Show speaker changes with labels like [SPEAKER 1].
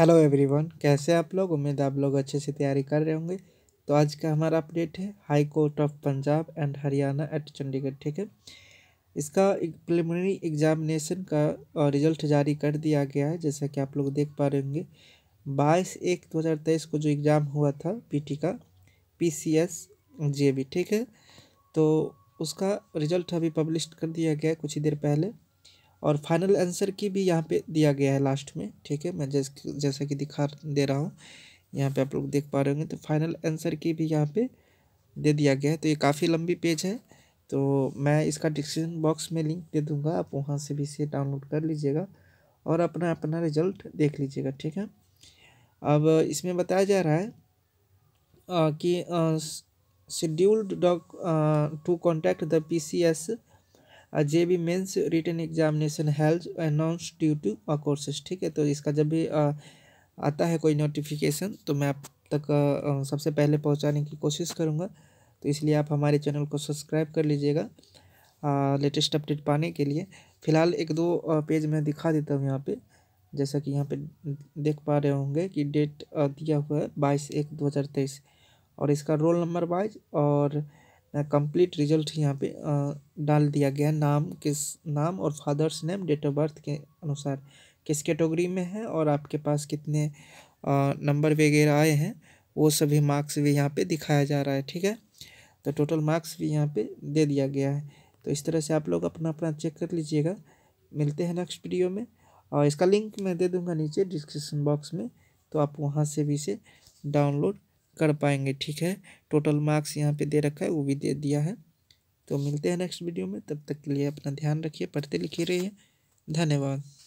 [SPEAKER 1] hello everyone कैसे आप लोग उम्मीद आप लोग अच्छे से तैयारी कर रहे होंगे तो आज का हमारा अपडेट है high court of Punjab and Haryana at Chandigarh ठीक है इसका प्रिलिमिनरी एग्जामिनेशन का रिजल्ट जारी कर दिया गया है जैसा कि आप लोग देख पा रहे होंगे बाईस एक दो हज़ार तेईस को जो एग्ज़ाम हुआ था पी का पी सी ठीक है तो उसका रिजल्ट अभी पब्लिश कर दिया गया है कुछ ही देर पहले और फाइनल आंसर की भी यहाँ पे दिया गया है लास्ट में ठीक है मैं जैस जैसा कि दिखा दे रहा हूँ यहाँ पे आप लोग देख पा रहे होंगे तो फाइनल आंसर की भी यहाँ पे दे दिया गया है तो ये काफ़ी लंबी पेज है तो मैं इसका डिस्क्रिप्शन बॉक्स में लिंक दे दूँगा आप वहाँ से भी इसे डाउनलोड कर लीजिएगा और अपना अपना रिजल्ट देख लीजिएगा ठीक है अब इसमें बताया जा रहा है आ, कि scheduled doc to contact the P C S uh, J B mains written examination held announce due to a courses ठीक है तो इसका जब भी आ, आता है कोई नोटिफिकेशन तो मैं आप तक आ, सबसे पहले पहुंचाने की कोशिश करूंगा तो इसलिए आप हमारे चैनल को सब्सक्राइब कर लीजिएगा लेटेस्ट अपडेट पाने के लिए फ़िलहाल एक दो पेज मैं दिखा देता हूँ यहाँ पर जैसा कि यहाँ पे देख पा रहे होंगे कि डेट दिया हुआ है बाईस एक दो हज़ार तेईस और इसका रोल नंबर वाइज और कंप्लीट रिजल्ट यहाँ पे डाल दिया गया नाम किस नाम और father's name date of birth के अनुसार किस कैटेगरी में है और आपके पास कितने नंबर वगैरह आए हैं वो सभी मार्क्स भी यहाँ पे दिखाया जा रहा है ठीक है तो टोटल मार्क्स भी यहाँ पे दे दिया गया है तो इस तरह से आप लोग अपना अपना चेक कर लीजिएगा मिलते हैं नेक्स्ट वीडियो में और इसका लिंक मैं दे दूँगा नीचे डिस्क्रिप्सन बॉक्स में तो आप वहाँ से भी इसे डाउनलोड कर पाएंगे ठीक है टोटल मार्क्स यहाँ पे दे रखा है वो भी दे दिया है तो मिलते हैं नेक्स्ट वीडियो में तब तक के लिए अपना ध्यान रखिए पढ़ते लिखे रहिए धन्यवाद